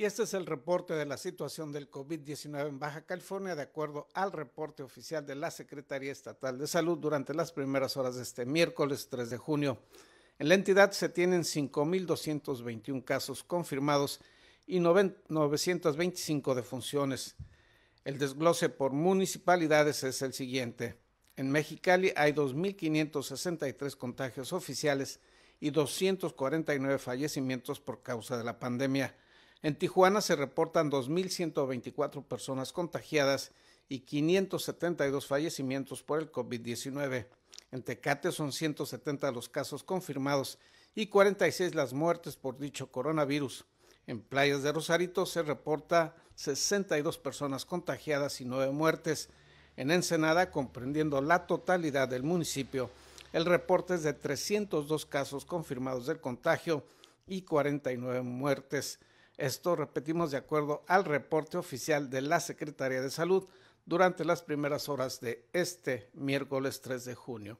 Y este es el reporte de la situación del COVID-19 en Baja California de acuerdo al reporte oficial de la Secretaría Estatal de Salud durante las primeras horas de este miércoles 3 de junio. En la entidad se tienen 5.221 casos confirmados y 925 defunciones. El desglose por municipalidades es el siguiente. En Mexicali hay 2.563 contagios oficiales y 249 fallecimientos por causa de la pandemia. En Tijuana se reportan 2.124 personas contagiadas y 572 fallecimientos por el COVID-19. En Tecate son 170 los casos confirmados y 46 las muertes por dicho coronavirus. En Playas de Rosarito se reporta 62 personas contagiadas y 9 muertes. En Ensenada, comprendiendo la totalidad del municipio, el reporte es de 302 casos confirmados del contagio y 49 muertes. Esto repetimos de acuerdo al reporte oficial de la Secretaría de Salud durante las primeras horas de este miércoles 3 de junio.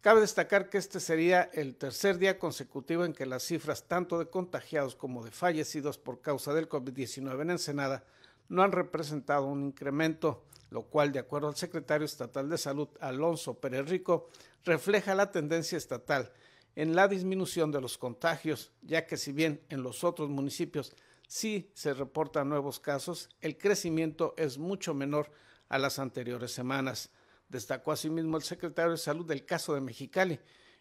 Cabe destacar que este sería el tercer día consecutivo en que las cifras tanto de contagiados como de fallecidos por causa del COVID-19 en Ensenada no han representado un incremento, lo cual, de acuerdo al secretario estatal de Salud, Alonso Pérez Rico, refleja la tendencia estatal en la disminución de los contagios, ya que si bien en los otros municipios sí se reportan nuevos casos, el crecimiento es mucho menor a las anteriores semanas. Destacó asimismo el secretario de Salud del caso de Mexicali,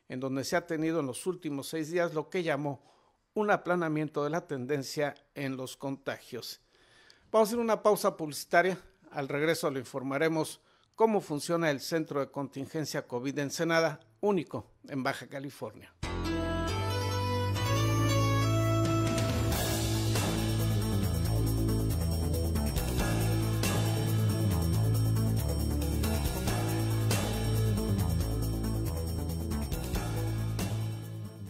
en donde se ha tenido en los últimos seis días lo que llamó un aplanamiento de la tendencia en los contagios. Vamos a hacer una pausa publicitaria. Al regreso lo informaremos cómo funciona el Centro de Contingencia COVID en Senada, único en Baja California.